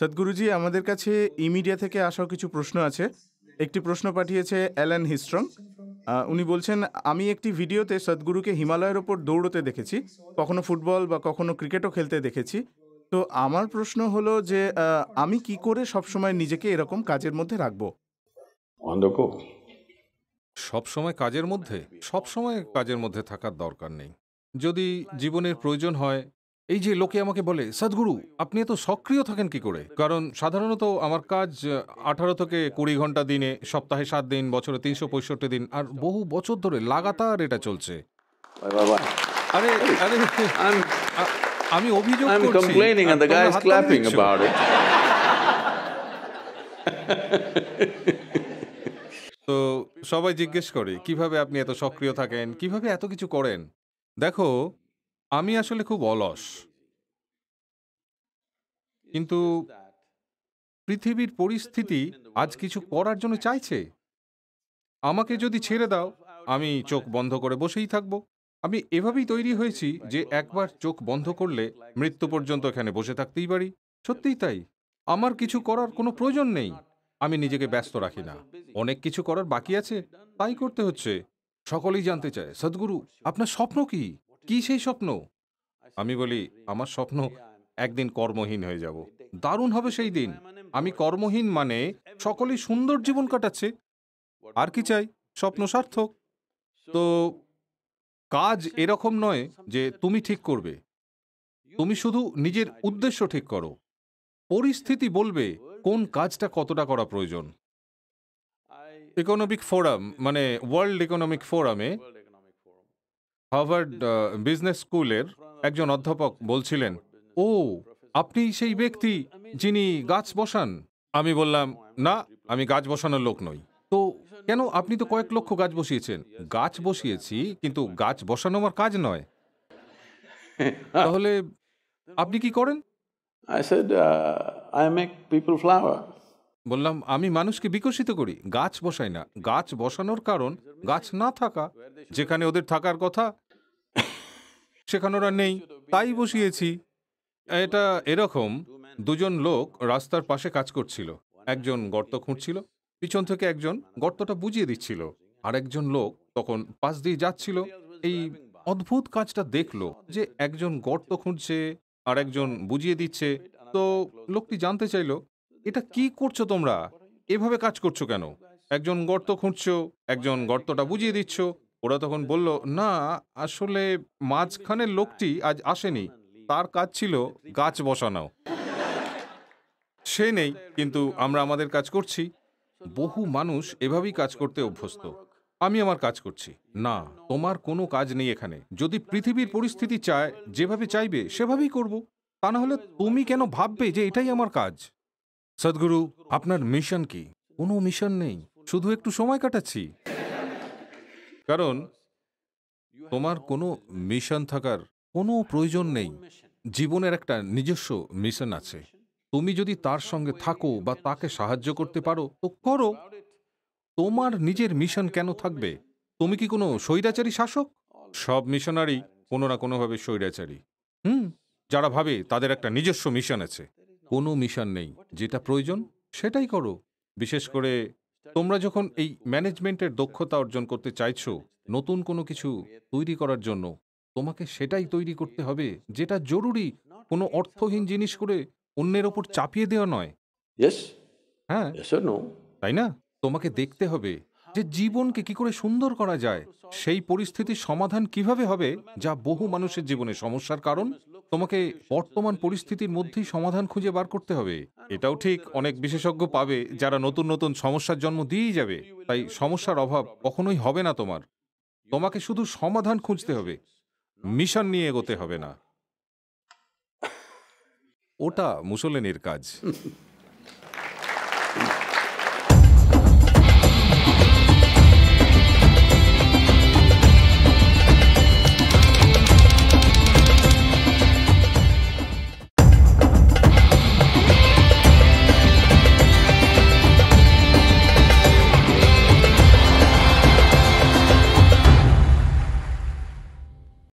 সদ্গুরুজি আমাদের কাছে ইমিডিয়া থেকে আসাও কিছু প্রশ্ন আছে একটি প্রশ্ন পাঠিয়েছে অ্যালান হিস্ট্রং উনি বলছেন আমি একটি ভিডিওতে সদ্গুরুকে হিমালয়ের ওপর দৌড়তে দেখেছি কখনো ফুটবল বা কখনো ক্রিকেটও খেলতে দেখেছি তো আমার প্রশ্ন হলো যে আমি কি করে সবসময় নিজেকে এরকম কাজের মধ্যে রাখবো সবসময় কাজের মধ্যে সবসময় কাজের মধ্যে থাকার দরকার নেই যদি জীবনের প্রয়োজন হয় এই যে লোকে আমাকে বলে সদ্গুরু আপনি এত সক্রিয় থাকেন কি করে কারণ সাধারণত আমার কাজ আঠারো থেকে কুড়ি ঘন্টা দিনে সপ্তাহে সাত দিন বছরে তিনশো পঁয়ষট্টি দিন আর বহু বছর ধরে লাগাতার এটা চলছে আরে আরে আমি অভিযোগ তো সবাই জিজ্ঞেস করে কিভাবে আপনি এত সক্রিয় থাকেন কিভাবে এত কিছু করেন দেখো আমি আসলে খুব অলস কিন্তু পৃথিবীর পরিস্থিতি আজ কিছু করার জন্য চাইছে আমাকে যদি ছেড়ে দাও আমি চোখ বন্ধ করে বসেই থাকব আমি এভাবেই তৈরি হয়েছি যে একবার চোখ বন্ধ করলে মৃত্যু পর্যন্ত এখানে বসে থাকতেই পারি সত্যিই তাই আমার কিছু করার কোনো প্রয়োজন নেই আমি নিজেকে ব্যস্ত রাখি না অনেক কিছু করার বাকি আছে তাই করতে হচ্ছে সকলেই জানতে চায় সদ্গুরু আপনার স্বপ্ন কি কি সেই স্বপ্ন আমি বলি আমার স্বপ্ন একদিন কর্মহীন হয়ে যাব দারুণ হবে সেই দিন আমি কর্মহীন মানে সকলেই সুন্দর জীবন কাটাচ্ছে আর কি চাই স্বপ্ন সার্থক তো কাজ এরকম নয় যে তুমি ঠিক করবে তুমি শুধু নিজের উদ্দেশ্য ঠিক করো পরিস্থিতি বলবে কোন কাজটা কতটা করা প্রয়োজন ইকোনমিক ফোরাম মানে ওয়ার্ল্ড ইকোনমিক ফোরামে হার্ভার্ড বিজনেস স্কুলের একজন অধ্যাপক বলছিলেন ও আপনি সেই ব্যক্তি যিনি গাছ বসান আমি বললাম না আমি গাছ বসানোর লোক নই তো কেন আপনি তো কয়েক লক্ষ গাছ বসিয়েছেন গাছ বসিয়েছি কিন্তু গাছ বসানো আমার কাজ নয় তাহলে আপনি কি করেন uh, বললাম আমি মানুষকে বিকশিত করি গাছ বসাই না গাছ বসানোর কারণ গাছ না থাকা যেখানে ওদের থাকার কথা সেখানে ওরা নেই তাই বসিয়েছি এটা এরকম দুজন লোক রাস্তার পাশে কাজ করছিল একজন গর্ত খুঁড়ছিল পিছন থেকে একজন গর্তটা বুঝিয়ে দিচ্ছিল আর একজন লোক তখন পাশ দিয়ে যাচ্ছিল এই অদ্ভুত কাজটা দেখলো যে একজন গর্ত খুঁড়ছে আর একজন বুঝিয়ে দিচ্ছে তো লোকটি জানতে চাইলো এটা কি করছো তোমরা এভাবে কাজ করছো কেন একজন গর্ত খুঁড়ছ একজন গর্তটা বুঝিয়ে দিচ্ছ ওরা তখন বলল না আসলে মাঝখানের লোকটি আজ আসেনি তার কাজ ছিল গাছ বসানো সে নেই কিন্তু আমরা আমাদের কাজ করছি বহু মানুষ এভাবেই কাজ করতে অভ্যস্ত আমি আমার কাজ করছি না তোমার কোনো কাজ নেই এখানে যদি পৃথিবীর পরিস্থিতি চায় যেভাবে চাইবে সেভাবেই করব তা না হলে তুমি কেন ভাববে যে এটাই আমার কাজ সদ্গুরু আপনার মিশন কি কোনো মিশন নেই শুধু একটু সময় কাটাচ্ছি কারণ তোমার কোনো মিশন থাকার কোনো প্রয়োজন নেই জীবনের একটা নিজস্ব মিশন আছে তুমি যদি তার সঙ্গে থাকো বা তাকে সাহায্য করতে পারো তো করো তোমার নিজের মিশন কেন থাকবে তুমি কি কোনো স্বৈরাচারী শাসক সব মিশনারি কোনো না কোনোভাবে স্বৈরাচারী হুম যারা ভাবে তাদের একটা নিজস্ব মিশন আছে কোনো মিশন নেই যেটা প্রয়োজন সেটাই করো বিশেষ করে তোমরা যখন এই ম্যানেজমেন্টের দক্ষতা অর্জন করতে চাইছো নতুন কোনো কিছু তৈরি করার জন্য তোমাকে সেটাই তৈরি করতে হবে যেটা জরুরি কোনো অর্থহীন জিনিস করে অন্যের ওপর চাপিয়ে দেওয়া নয় হ্যাঁ তাই না তোমাকে দেখতে হবে যে জীবনকে কি করে সুন্দর করা যায় সেই পরিস্থিতির সমাধান কিভাবে হবে যা বহু মানুষের জীবনে সমস্যার কারণ তোমাকে বর্তমান পরিস্থিতির মধ্যেই সমাধান খুঁজে বার করতে হবে এটাও ঠিক অনেক বিশেষজ্ঞ পাবে যারা নতুন নতুন সমস্যার জন্ম দিয়েই যাবে তাই সমস্যার অভাব কখনোই হবে না তোমার তোমাকে শুধু সমাধান খুঁজতে হবে মিশন নিয়ে এগোতে হবে না ওটা মুসলিনের কাজ